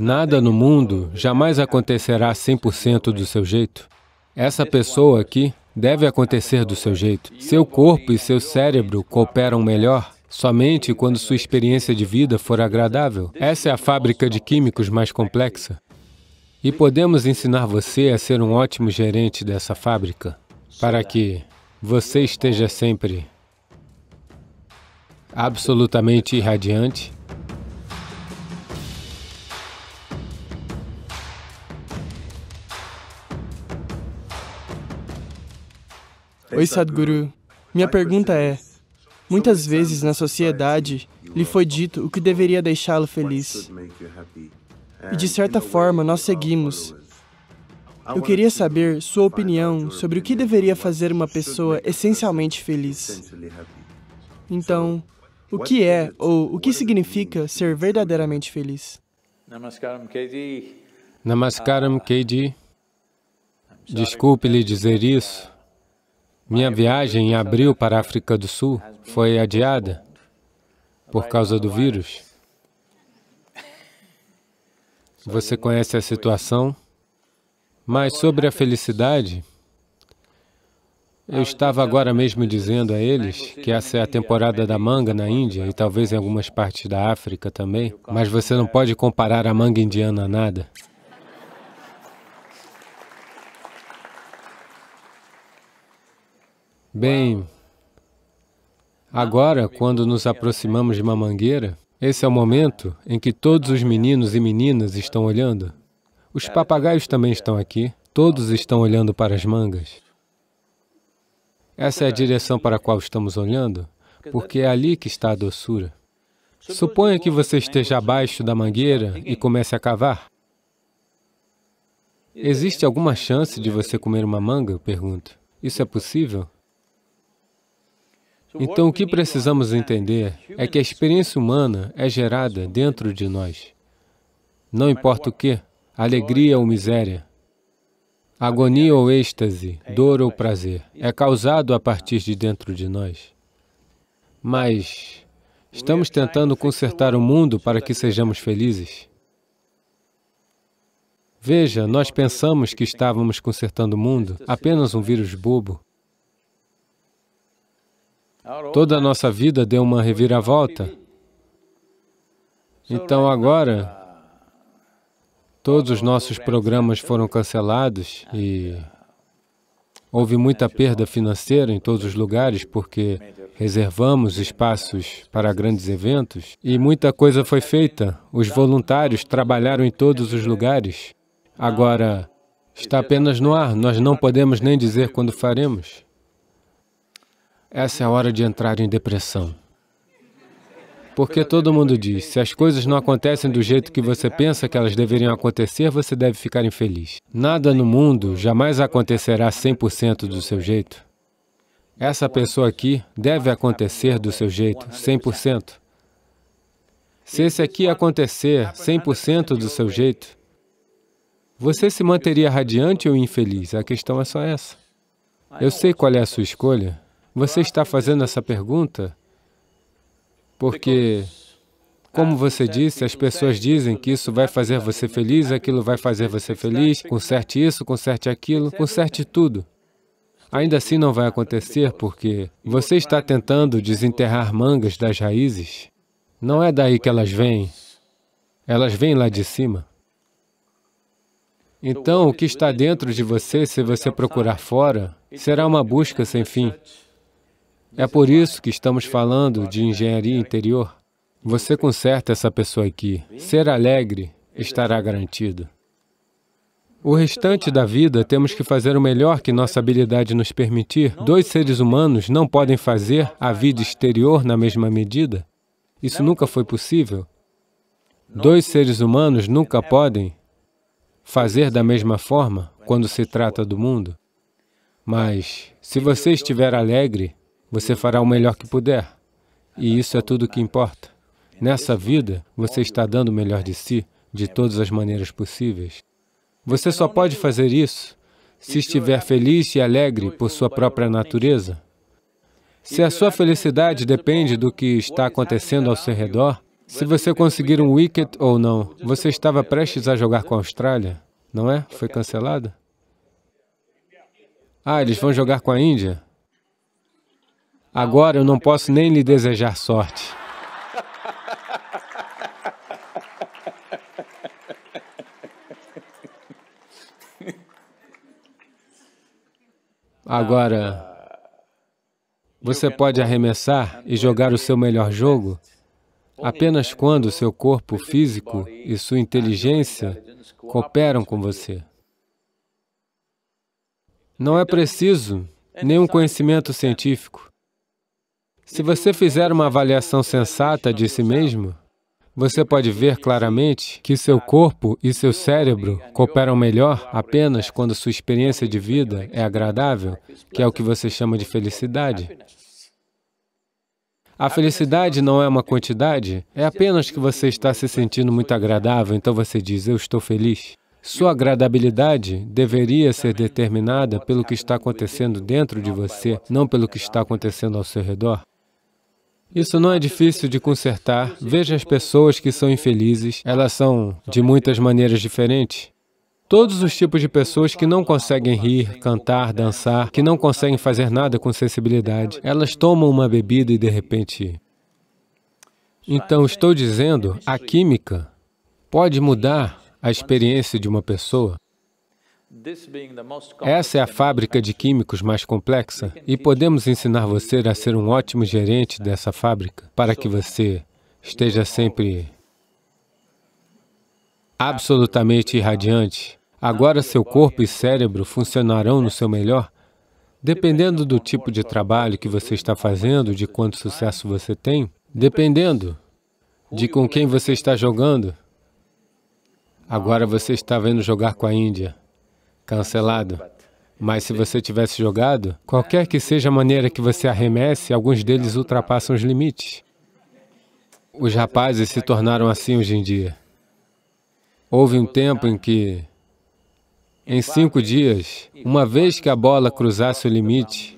Nada no mundo jamais acontecerá 100% do seu jeito. Essa pessoa aqui deve acontecer do seu jeito. Seu corpo e seu cérebro cooperam melhor somente quando sua experiência de vida for agradável. Essa é a fábrica de químicos mais complexa. E podemos ensinar você a ser um ótimo gerente dessa fábrica, para que você esteja sempre absolutamente irradiante Oi, Sadhguru. Minha pergunta é: muitas vezes na sociedade lhe foi dito o que deveria deixá-lo feliz. E de certa forma nós seguimos. Eu queria saber sua opinião sobre o que deveria fazer uma pessoa essencialmente feliz. Então, o que é ou o que significa ser verdadeiramente feliz? Namaskaram, KD. Namaskaram, KD. Desculpe lhe dizer isso. Minha viagem em abril para a África do Sul foi adiada por causa do vírus. Você conhece a situação? Mas sobre a felicidade, eu estava agora mesmo dizendo a eles que essa é a temporada da manga na Índia e talvez em algumas partes da África também, mas você não pode comparar a manga indiana a nada. Bem, agora, quando nos aproximamos de uma mangueira, esse é o momento em que todos os meninos e meninas estão olhando. Os papagaios também estão aqui. Todos estão olhando para as mangas. Essa é a direção para a qual estamos olhando, porque é ali que está a doçura. Suponha que você esteja abaixo da mangueira e comece a cavar. Existe alguma chance de você comer uma manga? Pergunto. Isso é possível? Então, o que precisamos entender é que a experiência humana é gerada dentro de nós. Não importa o que, alegria ou miséria, agonia ou êxtase, dor ou prazer, é causado a partir de dentro de nós. Mas estamos tentando consertar o mundo para que sejamos felizes. Veja, nós pensamos que estávamos consertando o mundo, apenas um vírus bobo. Toda a nossa vida deu uma reviravolta. Então agora, todos os nossos programas foram cancelados e houve muita perda financeira em todos os lugares porque reservamos espaços para grandes eventos e muita coisa foi feita. Os voluntários trabalharam em todos os lugares. Agora, está apenas no ar, nós não podemos nem dizer quando faremos. Essa é a hora de entrar em depressão. Porque todo mundo diz, se as coisas não acontecem do jeito que você pensa que elas deveriam acontecer, você deve ficar infeliz. Nada no mundo jamais acontecerá 100% do seu jeito. Essa pessoa aqui deve acontecer do seu jeito, 100%. Se esse aqui acontecer 100% do seu jeito, você se manteria radiante ou infeliz? A questão é só essa. Eu sei qual é a sua escolha, você está fazendo essa pergunta porque, como você disse, as pessoas dizem que isso vai fazer você feliz, aquilo vai fazer você feliz, conserte isso, conserte aquilo, conserte tudo. Ainda assim não vai acontecer porque você está tentando desenterrar mangas das raízes. Não é daí que elas vêm. Elas vêm lá de cima. Então, o que está dentro de você, se você procurar fora, será uma busca sem fim. É por isso que estamos falando de engenharia interior. Você conserta essa pessoa aqui. Ser alegre estará garantido. O restante da vida temos que fazer o melhor que nossa habilidade nos permitir. Dois seres humanos não podem fazer a vida exterior na mesma medida. Isso nunca foi possível. Dois seres humanos nunca podem fazer da mesma forma quando se trata do mundo. Mas, se você estiver alegre, você fará o melhor que puder. E isso é tudo o que importa. Nessa vida, você está dando o melhor de si, de todas as maneiras possíveis. Você só pode fazer isso se estiver feliz e alegre por sua própria natureza. Se a sua felicidade depende do que está acontecendo ao seu redor, se você conseguir um wicket ou não, você estava prestes a jogar com a Austrália, não é? Foi cancelada? Ah, eles vão jogar com a Índia? Agora eu não posso nem lhe desejar sorte. Agora, você pode arremessar e jogar o seu melhor jogo apenas quando seu corpo físico e sua inteligência cooperam com você. Não é preciso nenhum conhecimento científico. Se você fizer uma avaliação sensata de si mesmo, você pode ver claramente que seu corpo e seu cérebro cooperam melhor apenas quando sua experiência de vida é agradável, que é o que você chama de felicidade. A felicidade não é uma quantidade, é apenas que você está se sentindo muito agradável, então você diz, eu estou feliz. Sua agradabilidade deveria ser determinada pelo que está acontecendo dentro de você, não pelo que está acontecendo ao seu redor. Isso não é difícil de consertar. Veja as pessoas que são infelizes, elas são de muitas maneiras diferentes. Todos os tipos de pessoas que não conseguem rir, cantar, dançar, que não conseguem fazer nada com sensibilidade, elas tomam uma bebida e de repente... Então, estou dizendo, a química pode mudar a experiência de uma pessoa. Essa é a fábrica de químicos mais complexa e podemos ensinar você a ser um ótimo gerente dessa fábrica para que você esteja sempre absolutamente irradiante. Agora seu corpo e cérebro funcionarão no seu melhor, dependendo do tipo de trabalho que você está fazendo, de quanto sucesso você tem, dependendo de com quem você está jogando. Agora você está vendo jogar com a Índia cancelado. Mas se você tivesse jogado, qualquer que seja a maneira que você arremesse, alguns deles ultrapassam os limites. Os rapazes se tornaram assim hoje em dia. Houve um tempo em que, em cinco dias, uma vez que a bola cruzasse o limite,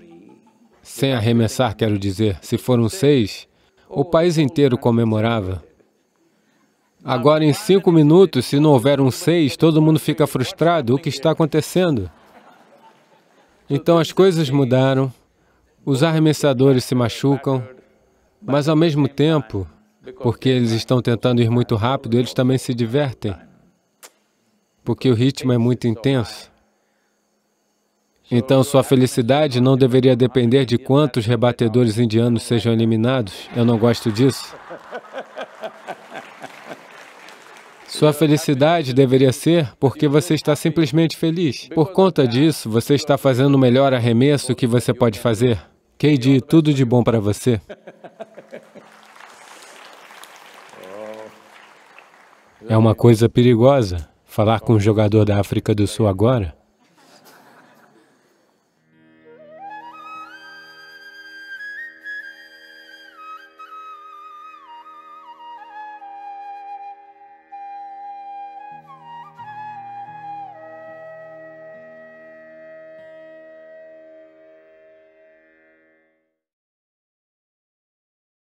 sem arremessar, quero dizer, se foram seis, o país inteiro comemorava. Agora, em cinco minutos, se não houver um seis, todo mundo fica frustrado. O que está acontecendo? Então, as coisas mudaram, os arremessadores se machucam, mas, ao mesmo tempo, porque eles estão tentando ir muito rápido, eles também se divertem, porque o ritmo é muito intenso. Então, sua felicidade não deveria depender de quantos rebatedores indianos sejam eliminados. Eu não gosto disso. Sua felicidade deveria ser porque você está simplesmente feliz. Por conta disso, você está fazendo o melhor arremesso que você pode fazer. Keiji, tudo de bom para você. É uma coisa perigosa falar com um jogador da África do Sul agora.